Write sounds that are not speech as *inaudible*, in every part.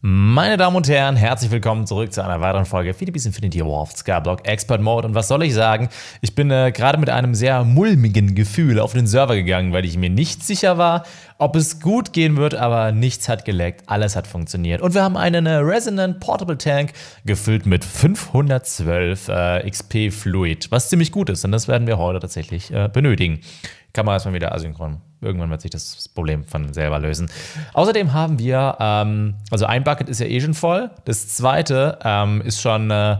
Meine Damen und Herren, herzlich willkommen zurück zu einer weiteren Folge Fidibis Infinity War of Skyblock Expert Mode. Und was soll ich sagen? Ich bin äh, gerade mit einem sehr mulmigen Gefühl auf den Server gegangen, weil ich mir nicht sicher war, ob es gut gehen wird, aber nichts hat geleckt, alles hat funktioniert. Und wir haben einen äh, Resonant Portable Tank gefüllt mit 512 äh, XP Fluid, was ziemlich gut ist, denn das werden wir heute tatsächlich äh, benötigen. Kamera ist mal wieder asynchron irgendwann wird sich das Problem von selber lösen. Außerdem haben wir, ähm, also ein Bucket ist ja eh schon voll. Das zweite ähm, ist schon äh,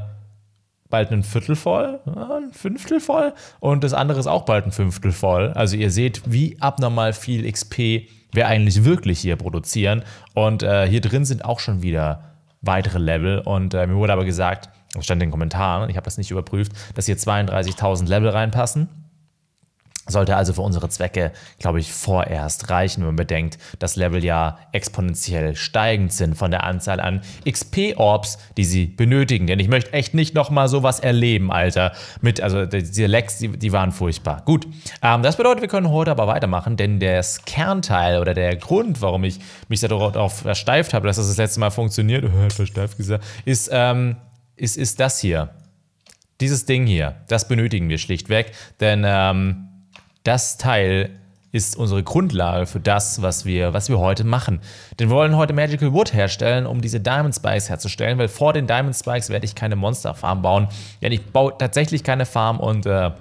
bald ein Viertel voll, ein Fünftel voll. Und das andere ist auch bald ein Fünftel voll. Also ihr seht, wie abnormal viel XP wir eigentlich wirklich hier produzieren. Und äh, hier drin sind auch schon wieder weitere Level. Und äh, mir wurde aber gesagt, das stand in den Kommentaren, ich habe das nicht überprüft, dass hier 32.000 Level reinpassen. Sollte also für unsere Zwecke, glaube ich, vorerst reichen, wenn man bedenkt, dass Level ja exponentiell steigend sind von der Anzahl an XP-Orbs, die sie benötigen. Denn ich möchte echt nicht nochmal sowas erleben, Alter. Mit, also diese Lecks, die, die waren furchtbar. Gut, ähm, das bedeutet, wir können heute aber weitermachen, denn das Kernteil oder der Grund, warum ich mich darauf versteift habe, dass das das letzte Mal funktioniert, *laughs* versteift gesagt, ist, ähm, ist, ist das hier. Dieses Ding hier. Das benötigen wir schlichtweg, denn... Ähm, das Teil ist unsere Grundlage für das, was wir, was wir heute machen. Denn wir wollen heute Magical Wood herstellen, um diese Diamond Spikes herzustellen, weil vor den Diamond Spikes werde ich keine Monsterfarm bauen. Denn ich baue tatsächlich keine Farm und, äh,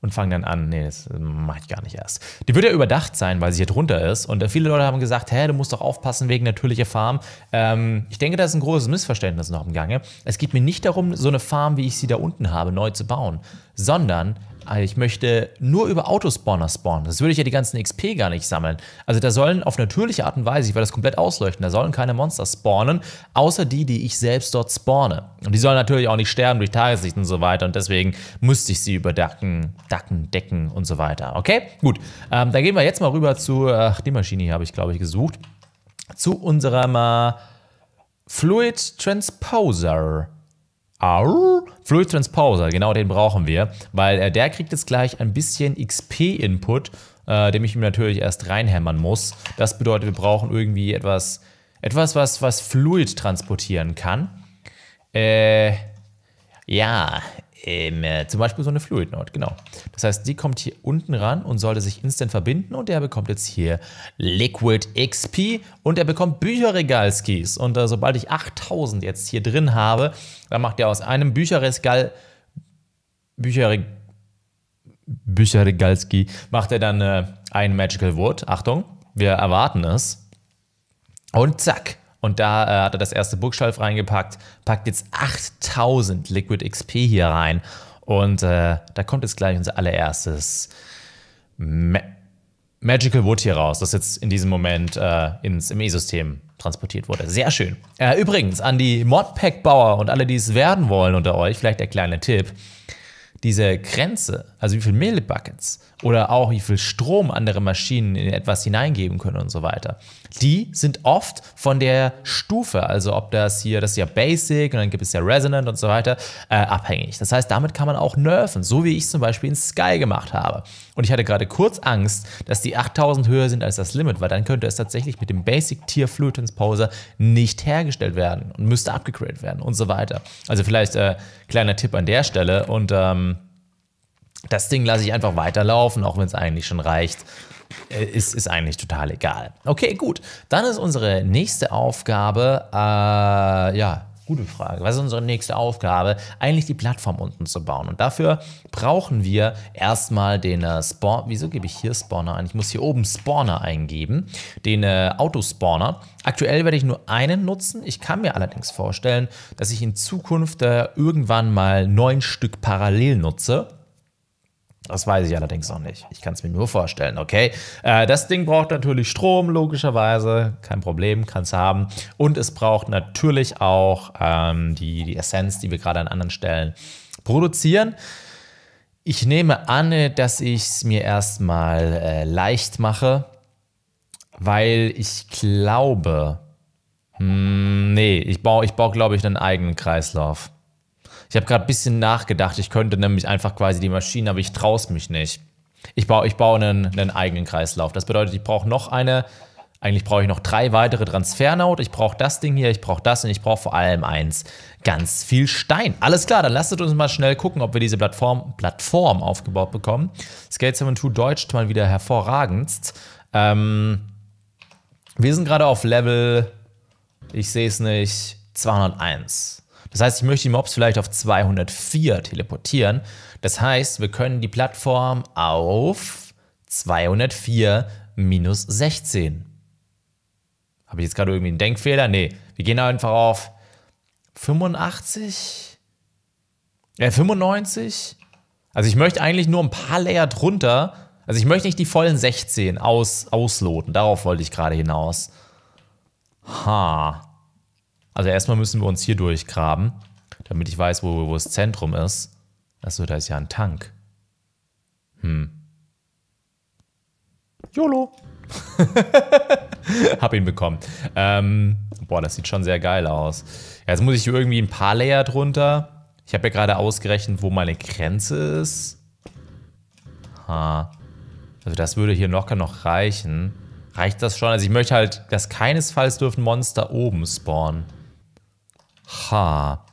und fange dann an. Nee, das äh, mache ich gar nicht erst. Die wird ja überdacht sein, weil sie hier drunter ist. Und äh, viele Leute haben gesagt, hä, du musst doch aufpassen wegen natürlicher Farm. Ähm, ich denke, da ist ein großes Missverständnis noch im Gange. Es geht mir nicht darum, so eine Farm, wie ich sie da unten habe, neu zu bauen, sondern also ich möchte nur über Autospawner spawnen. Das würde ich ja die ganzen XP gar nicht sammeln. Also da sollen auf natürliche Art und Weise, ich werde das komplett ausleuchten, da sollen keine Monster spawnen, außer die, die ich selbst dort spawne. Und die sollen natürlich auch nicht sterben durch Tageslicht und so weiter. Und deswegen müsste ich sie überdacken, dacken, decken und so weiter. Okay, gut. Ähm, dann gehen wir jetzt mal rüber zu, ach, die Maschine hier habe ich, glaube ich, gesucht. Zu unserem äh, Fluid Transposer. Au, Fluid Transposer, genau den brauchen wir, weil äh, der kriegt jetzt gleich ein bisschen XP-Input, äh, dem ich ihm natürlich erst reinhämmern muss. Das bedeutet, wir brauchen irgendwie etwas, etwas was, was Fluid transportieren kann. Äh, ja, ähm, zum Beispiel so eine Fluid Node, genau. Das heißt, die kommt hier unten ran und sollte sich instant verbinden und der bekommt jetzt hier Liquid XP und er bekommt Bücherregalskis. Und äh, sobald ich 8000 jetzt hier drin habe, dann macht er aus einem Bücherregal, Bücherre, Bücherregalski, macht er dann äh, ein Magical Word. Achtung, wir erwarten es. Und zack, und da äh, hat er das erste Bookshelf reingepackt, packt jetzt 8000 Liquid XP hier rein. Und äh, da kommt jetzt gleich unser allererstes Ma Magical Wood hier raus, das jetzt in diesem Moment äh, ins ME-System transportiert wurde. Sehr schön. Äh, übrigens, an die Modpack-Bauer und alle, die es werden wollen unter euch, vielleicht der kleine Tipp. Diese Grenze, also wie viele Millibuckets oder auch wie viel Strom andere Maschinen in etwas hineingeben können und so weiter. Die sind oft von der Stufe, also ob das hier, das ist ja Basic und dann gibt es ja Resonant und so weiter, äh, abhängig. Das heißt, damit kann man auch nerven, so wie ich zum Beispiel in Sky gemacht habe. Und ich hatte gerade kurz Angst, dass die 8000 höher sind als das Limit, weil dann könnte es tatsächlich mit dem Basic Tier Flute Transposer nicht hergestellt werden und müsste abgegradet werden und so weiter. Also vielleicht äh, kleiner Tipp an der Stelle und ähm, das Ding lasse ich einfach weiterlaufen, auch wenn es eigentlich schon reicht. Äh, ist, ist eigentlich total egal. Okay, gut. Dann ist unsere nächste Aufgabe, äh, ja, Gute Frage. Was ist unsere nächste Aufgabe? Eigentlich die Plattform unten zu bauen. Und dafür brauchen wir erstmal den äh, Spawn. Wieso gebe ich hier Spawner ein? Ich muss hier oben Spawner eingeben. Den äh, Autospawner. Aktuell werde ich nur einen nutzen. Ich kann mir allerdings vorstellen, dass ich in Zukunft äh, irgendwann mal neun Stück parallel nutze. Das weiß ich allerdings noch nicht. Ich kann es mir nur vorstellen, okay? Äh, das Ding braucht natürlich Strom, logischerweise. Kein Problem, kann es haben. Und es braucht natürlich auch ähm, die, die Essenz, die wir gerade an anderen Stellen produzieren. Ich nehme an, dass ich es mir erstmal äh, leicht mache, weil ich glaube, mh, hm, nee, ich baue, ich baue glaube ich, einen eigenen Kreislauf. Ich habe gerade ein bisschen nachgedacht. Ich könnte nämlich einfach quasi die Maschine, aber ich traue es mich nicht. Ich baue, ich baue einen, einen eigenen Kreislauf. Das bedeutet, ich brauche noch eine. Eigentlich brauche ich noch drei weitere Transfernaut. Ich brauche das Ding hier, ich brauche das und ich brauche vor allem eins. Ganz viel Stein. Alles klar, dann lasst uns mal schnell gucken, ob wir diese Plattform, Plattform aufgebaut bekommen. Skate 72 deutscht mal wieder hervorragend. Ähm, wir sind gerade auf Level, ich sehe es nicht, 201. Das heißt, ich möchte die Mobs vielleicht auf 204 teleportieren. Das heißt, wir können die Plattform auf 204 minus 16. Habe ich jetzt gerade irgendwie einen Denkfehler? Nee, wir gehen einfach auf 85? Äh, 95? Also ich möchte eigentlich nur ein paar Layer drunter. Also ich möchte nicht die vollen 16 aus, ausloten. Darauf wollte ich gerade hinaus. Ha. Also erstmal müssen wir uns hier durchgraben, damit ich weiß, wo, wo das Zentrum ist. Achso, da ist ja ein Tank. Hm. YOLO. *laughs* Hab ihn bekommen. Ähm, boah, das sieht schon sehr geil aus. Jetzt muss ich hier irgendwie ein paar Layer drunter. Ich habe ja gerade ausgerechnet, wo meine Grenze ist. Ha. Also das würde hier locker noch reichen. Reicht das schon? Also ich möchte halt, dass keinesfalls dürfen Monster oben spawnen. Ha.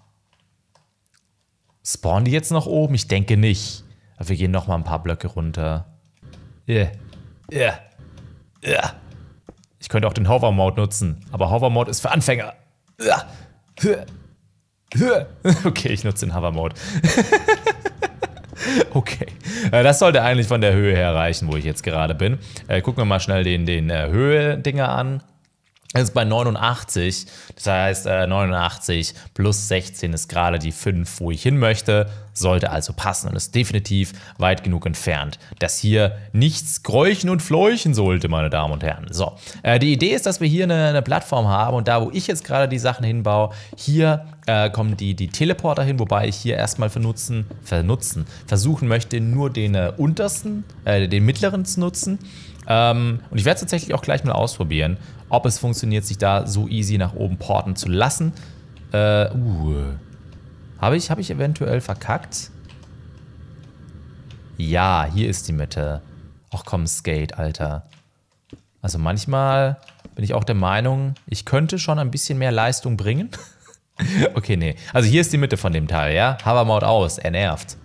Spawnen die jetzt nach oben? Ich denke nicht. Aber wir gehen noch mal ein paar Blöcke runter. Yeah. Yeah. Yeah. Ich könnte auch den Hover-Mode nutzen, aber Hover-Mode ist für Anfänger. *laughs* Okay, ich nutze den Hover-Mode. *laughs* okay. Äh, das sollte eigentlich von der Höhe her reichen, wo ich jetzt gerade bin. Äh, gucken wir mal schnell den, den äh, Höhe-Dinger an. Das ist bei 89. Das heißt, äh, 89 plus 16 ist gerade die 5, wo ich hin möchte sollte also passen und ist definitiv weit genug entfernt, dass hier nichts gräuchen und fleuchen sollte, meine Damen und Herren. So, äh, die Idee ist, dass wir hier eine, eine Plattform haben und da, wo ich jetzt gerade die Sachen hinbaue, hier äh, kommen die, die Teleporter hin, wobei ich hier erstmal vernutzen, vernutzen, versuchen möchte, nur den äh, untersten, äh, den mittleren zu nutzen. Ähm, und ich werde es tatsächlich auch gleich mal ausprobieren, ob es funktioniert, sich da so easy nach oben porten zu lassen. Äh, uh, habe ich, habe ich eventuell verkackt? Ja, hier ist die Mitte. Ach komm, Skate, Alter. Also manchmal bin ich auch der Meinung, ich könnte schon ein bisschen mehr Leistung bringen. *laughs* okay, nee. Also hier ist die Mitte von dem Teil, ja? Habermaut aus, er nervt.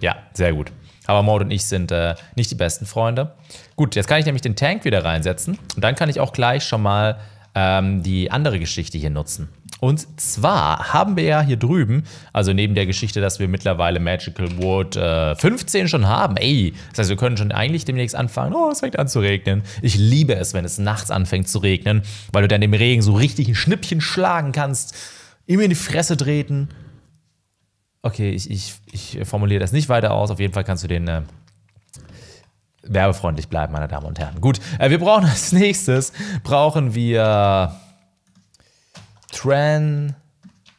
Ja, sehr gut. Habermaut und ich sind äh, nicht die besten Freunde. Gut, jetzt kann ich nämlich den Tank wieder reinsetzen. Und dann kann ich auch gleich schon mal ähm, die andere Geschichte hier nutzen. Und zwar haben wir ja hier drüben, also neben der Geschichte, dass wir mittlerweile Magical Wood äh, 15 schon haben, ey, das heißt, wir können schon eigentlich demnächst anfangen, oh, es fängt an zu regnen. Ich liebe es, wenn es nachts anfängt zu regnen, weil du dann dem Regen so richtig ein Schnippchen schlagen kannst, ihm in die Fresse treten. Okay, ich, ich, ich formuliere das nicht weiter aus, auf jeden Fall kannst du den... Äh, werbefreundlich bleiben, meine Damen und Herren. Gut, äh, wir brauchen *laughs* als nächstes, brauchen wir Tran.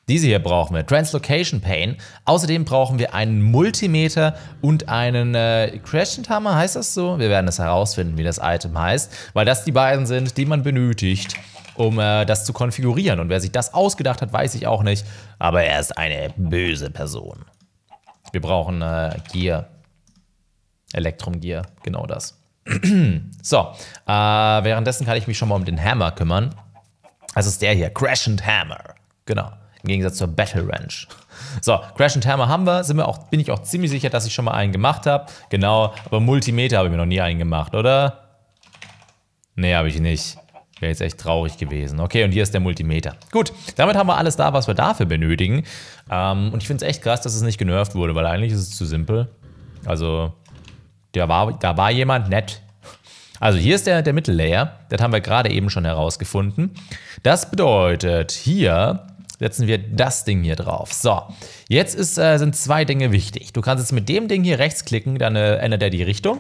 Diese hier brauchen wir, Translocation Pane. Außerdem brauchen wir einen Multimeter und einen äh, Crescent Hammer, heißt das so? Wir werden es herausfinden, wie das Item heißt, weil das die beiden sind, die man benötigt, um äh, das zu konfigurieren. Und wer sich das ausgedacht hat, weiß ich auch nicht, aber er ist eine böse Person. Wir brauchen äh, Gear, Elektrum Gear, genau das. *clears throat* so, äh, währenddessen kann ich mich schon mal um den Hammer kümmern. Das also ist der hier, Crash and Hammer. Genau. Im Gegensatz zur Battle Ranch. So, Crash and Hammer haben wir. Sind wir auch, bin ich auch ziemlich sicher, dass ich schon mal einen gemacht habe. Genau, aber Multimeter habe ich mir noch nie einen gemacht, oder? Nee, habe ich nicht. Wäre jetzt echt traurig gewesen. Okay, und hier ist der Multimeter. Gut, damit haben wir alles da, was wir dafür benötigen. Ähm, und ich finde es echt krass, dass es nicht genervt wurde, weil eigentlich ist es zu simpel. Also, da war, da war jemand nett also hier ist der, der Mittellayer, das haben wir gerade eben schon herausgefunden. Das bedeutet, hier setzen wir das Ding hier drauf. So, jetzt ist, äh, sind zwei Dinge wichtig. Du kannst jetzt mit dem Ding hier rechts klicken, dann äh, ändert er die Richtung.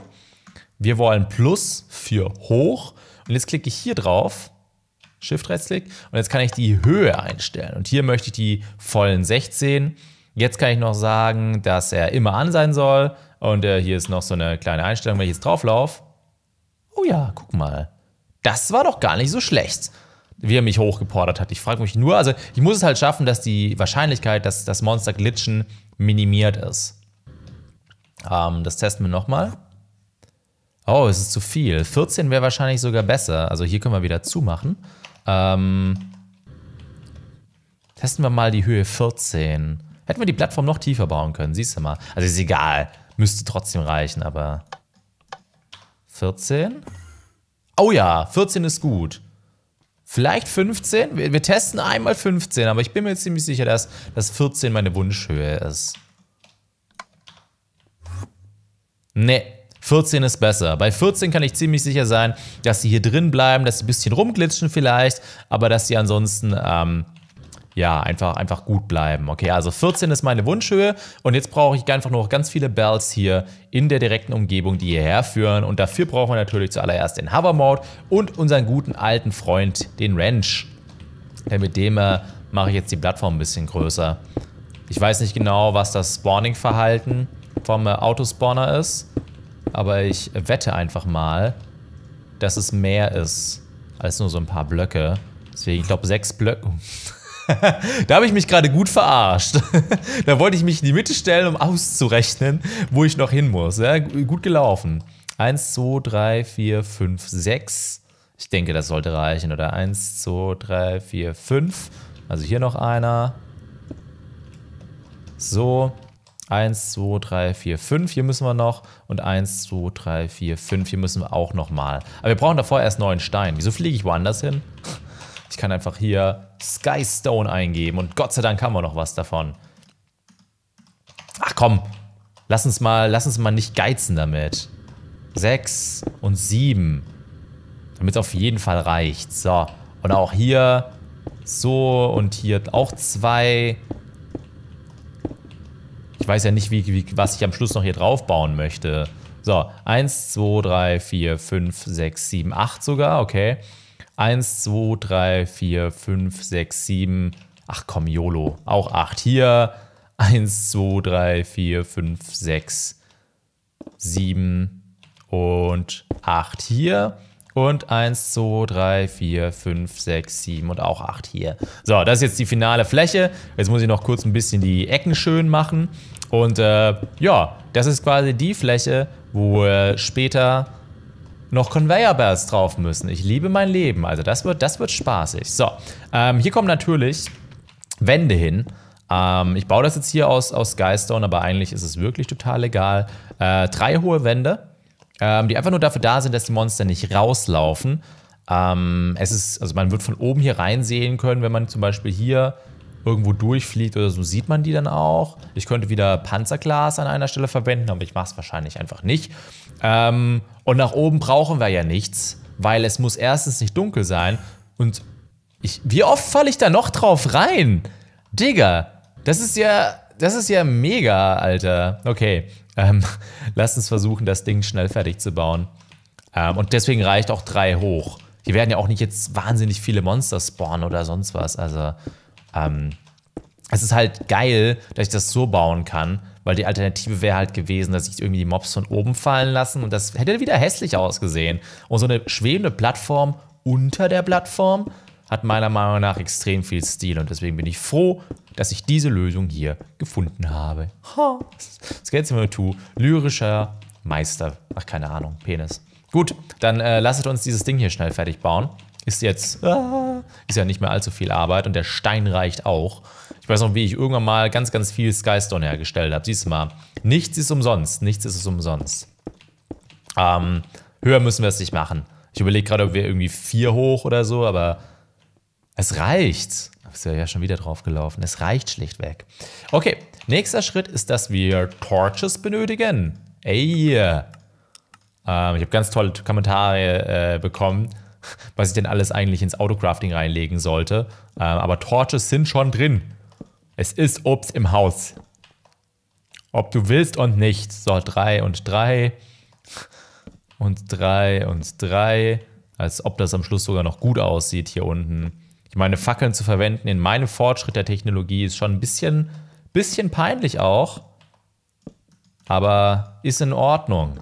Wir wollen Plus für hoch. Und jetzt klicke ich hier drauf, Shift-Rechtsklick, und jetzt kann ich die Höhe einstellen. Und hier möchte ich die vollen 16. Jetzt kann ich noch sagen, dass er immer an sein soll. Und äh, hier ist noch so eine kleine Einstellung, wenn ich jetzt drauflaufe oh ja, guck mal, das war doch gar nicht so schlecht, wie er mich hochgepordert hat. Ich frage mich nur, also ich muss es halt schaffen, dass die Wahrscheinlichkeit, dass das Monster glitschen, minimiert ist. Ähm, das testen wir nochmal. Oh, es ist zu viel. 14 wäre wahrscheinlich sogar besser. Also hier können wir wieder zumachen. Ähm, testen wir mal die Höhe 14. Hätten wir die Plattform noch tiefer bauen können, siehst du mal. Also ist egal, müsste trotzdem reichen, aber 14? Oh ja, 14 ist gut. Vielleicht 15? Wir, wir, testen einmal 15, aber ich bin mir ziemlich sicher, dass, dass 14 meine Wunschhöhe ist. Nee, 14 ist besser. Bei 14 kann ich ziemlich sicher sein, dass sie hier drin bleiben, dass sie ein bisschen rumglitschen vielleicht, aber dass sie ansonsten ähm, ja, einfach, einfach gut bleiben. Okay, also 14 ist meine Wunschhöhe und jetzt brauche ich einfach nur noch ganz viele Bells hier in der direkten Umgebung, die hierher führen. Und dafür brauchen wir natürlich zuallererst den Hover Mode und unseren guten alten Freund, den Wrench. Denn mit dem äh, mache ich jetzt die Plattform ein bisschen größer. Ich weiß nicht genau, was das Spawning-Verhalten vom äh, Autospawner ist, aber ich wette einfach mal, dass es mehr ist als nur so ein paar Blöcke. Deswegen, ich glaube, sechs Blöcke. *laughs* *laughs* da habe ich mich gerade gut verarscht. *laughs* da wollte ich mich in die Mitte stellen, um auszurechnen, wo ich noch hin muss. Ja, gut gelaufen. 1, 2, 3, 4, 5, 6. Ich denke, das sollte reichen. Oder 1, 2, 3, 4, 5. Also hier noch einer. So. 1, 2, 3, 4, 5. Hier müssen wir noch. Und 1, 2, 3, 4, 5. Hier müssen wir auch nochmal. Aber wir brauchen davor erst neuen Stein. Wieso fliege ich woanders hin? Ich kann einfach hier Skystone eingeben. Und Gott sei Dank haben wir noch was davon. Ach komm, lass uns mal, lass uns mal nicht geizen damit. Sechs und sieben. Damit es auf jeden Fall reicht. So, und auch hier so und hier auch zwei. Ich weiß ja nicht, wie, wie, was ich am Schluss noch hier drauf bauen möchte. So, 1, 2, 3, 4, 5, 6, 7, 8 sogar, okay. 1, 2, 3, 4, 5, 6, 7. Ach komm, YOLO. Auch 8 hier. 1, 2, 3, 4, 5, 6, 7 und 8 hier. Und 1, 2, 3, 4, 5, 6, 7 und auch 8 hier. So, das ist jetzt die finale Fläche. Jetzt muss ich noch kurz ein bisschen die Ecken schön machen. Und äh, ja, das ist quasi die Fläche, wo äh, später noch Conveyor Bells drauf müssen. Ich liebe mein Leben. Also das wird, das wird spaßig. So, ähm, hier kommen natürlich Wände hin. Ähm, ich baue das jetzt hier aus, aus Skystone, aber eigentlich ist es wirklich total egal. Äh, drei hohe Wände, ähm, die einfach nur dafür da sind, dass die Monster nicht rauslaufen. Ähm, es ist, also man wird von oben hier reinsehen können, wenn man zum Beispiel hier irgendwo durchfliegt oder so, sieht man die dann auch. Ich könnte wieder Panzerglas an einer Stelle verwenden, aber ich mache es wahrscheinlich einfach nicht. Ähm, und nach oben brauchen wir ja nichts, weil es muss erstens nicht dunkel sein und ich, wie oft falle ich da noch drauf rein? Digga, das ist ja, das ist ja mega, Alter. Okay, ähm, *laughs* lasst uns versuchen, das Ding schnell fertig zu bauen. Ähm, und deswegen reicht auch drei hoch. Hier werden ja auch nicht jetzt wahnsinnig viele Monster spawnen oder sonst was. Also, ähm, es ist halt geil, dass ich das so bauen kann, weil die Alternative wäre halt gewesen, dass ich irgendwie die Mobs von oben fallen lassen und das hätte wieder hässlich ausgesehen. Und so eine schwebende Plattform unter der Plattform hat meiner Meinung nach extrem viel Stil und deswegen bin ich froh, dass ich diese Lösung hier gefunden habe. Ha. Skeleton Tattoo, lyrischer Meister. Ach, keine Ahnung, Penis. Gut, dann äh, lasst uns dieses Ding hier schnell fertig bauen. Ist jetzt, ist ja nicht mehr allzu viel Arbeit und der Stein reicht auch. Ich weiß noch, wie ich irgendwann mal ganz, ganz viel Skystone hergestellt habe. Siehst du mal, nichts ist umsonst. Nichts ist es umsonst. Ähm, höher müssen wir es nicht machen. Ich überlege gerade, ob wir irgendwie vier hoch oder so, aber es reicht. Ist ja schon wieder draufgelaufen. Es reicht schlichtweg. Okay, nächster Schritt ist, dass wir Torches benötigen. Ey. Ähm, ich habe ganz tolle Kommentare äh, bekommen was ich denn alles eigentlich ins Autocrafting reinlegen sollte. Äh, aber Torches sind schon drin. Es ist Obst im Haus. Ob du willst und nicht. So, drei und drei. Und drei und drei. Als ob das am Schluss sogar noch gut aussieht hier unten. Ich meine, Fackeln zu verwenden in meinem Fortschritt der Technologie ist schon ein bisschen, bisschen peinlich auch. Aber ist in Ordnung.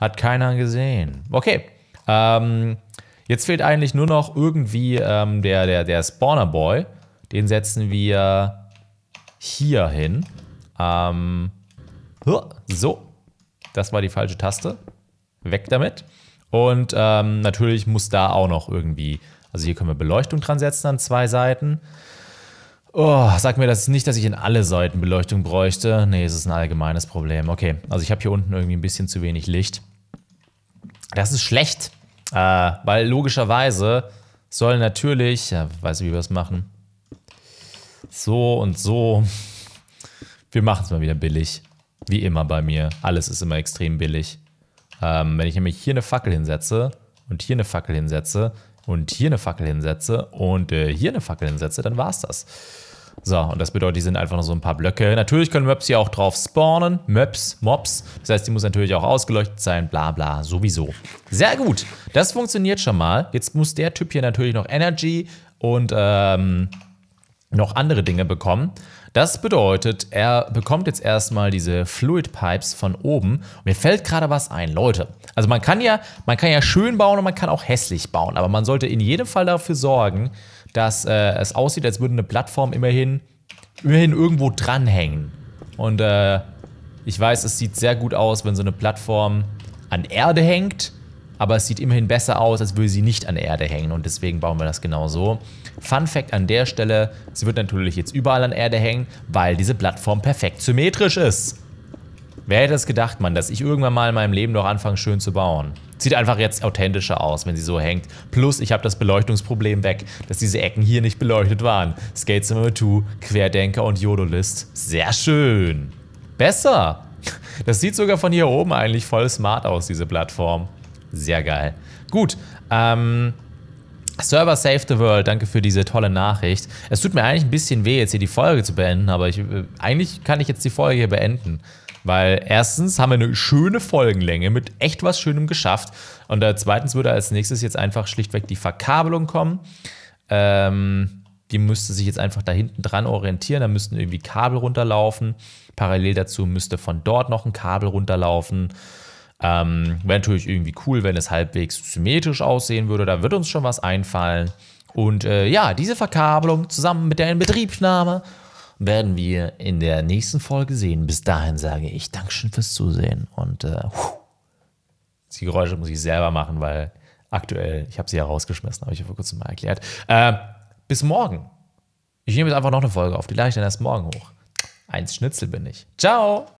Hat keiner gesehen. Okay. Ähm, Jetzt fehlt eigentlich nur noch irgendwie ähm, der, der, der Spawner Boy. Den setzen wir hier hin. Ähm, so, das war die falsche Taste. Weg damit. Und ähm, natürlich muss da auch noch irgendwie, also hier können wir Beleuchtung dran setzen an zwei Seiten. Oh, sag mir das nicht, dass ich in alle Seiten Beleuchtung bräuchte. Nee, es ist ein allgemeines Problem. Okay, also ich habe hier unten irgendwie ein bisschen zu wenig Licht. Das ist schlecht. Äh, weil logischerweise soll natürlich, ja, weiß ich, wie wir es machen, so und so. Wir machen es mal wieder billig. Wie immer bei mir. Alles ist immer extrem billig. Ähm, wenn ich nämlich hier eine Fackel hinsetze und hier eine Fackel hinsetze und hier eine Fackel hinsetze und äh, hier eine Fackel hinsetze, dann war es das. So, und das bedeutet, die sind einfach nur so ein paar Blöcke. Natürlich können Möps hier auch drauf spawnen. Möps, Mobs. Das heißt, die muss natürlich auch ausgeleuchtet sein, bla bla, sowieso. Sehr gut. Das funktioniert schon mal. Jetzt muss der Typ hier natürlich noch Energy und ähm, noch andere Dinge bekommen. Das bedeutet, er bekommt jetzt erstmal diese Fluid Pipes von oben. mir fällt gerade was ein, Leute. Also man kann ja, man kann ja schön bauen und man kann auch hässlich bauen, aber man sollte in jedem Fall dafür sorgen, dass äh, es aussieht, als würde eine Plattform immerhin, immerhin irgendwo dranhängen. Und äh, ich weiß, es sieht sehr gut aus, wenn so eine Plattform an Erde hängt, aber es sieht immerhin besser aus, als würde sie nicht an Erde hängen und deswegen bauen wir das genau so. Fun Fact an der Stelle, sie wird natürlich jetzt überall an Erde hängen, weil diese Plattform perfekt symmetrisch ist. Wer hätte es gedacht, Mann, dass ich irgendwann mal in meinem Leben noch anfange, schön zu bauen? Sieht einfach jetzt authentischer aus, wenn sie so hängt. Plus, ich habe das Beleuchtungsproblem weg, dass diese Ecken hier nicht beleuchtet waren. Skate Simulator 2, Querdenker und Jodolist. Sehr schön. Besser. Das sieht sogar von hier oben eigentlich voll smart aus, diese Plattform. Sehr geil. Gut, ähm... Server Save the World, danke für diese tolle Nachricht. Es tut mir eigentlich ein bisschen weh, jetzt hier die Folge zu beenden, aber ich, äh, eigentlich kann ich jetzt die Folge hier beenden. Weil erstens haben wir eine schöne Folgenlänge mit echt was Schönem geschafft. Und äh, zweitens würde als nächstes jetzt einfach schlichtweg die Verkabelung kommen. Ähm, die müsste sich jetzt einfach da hinten dran orientieren. Da müssten irgendwie Kabel runterlaufen. Parallel dazu müsste von dort noch ein Kabel runterlaufen. Ähm, Wäre natürlich irgendwie cool, wenn es halbwegs symmetrisch aussehen würde. Da wird uns schon was einfallen. Und äh, ja, diese Verkabelung zusammen mit der Inbetriebnahme werden wir in der nächsten Folge sehen. Bis dahin sage ich Dankeschön fürs Zusehen und äh, die Geräusche muss ich selber machen, weil aktuell, ich habe sie ja rausgeschmissen, habe ich ja vor kurzem mal erklärt. Äh, bis morgen. Ich nehme jetzt einfach noch eine Folge auf, die lade ich dann erst morgen hoch. Eins Schnitzel bin ich. Ciao!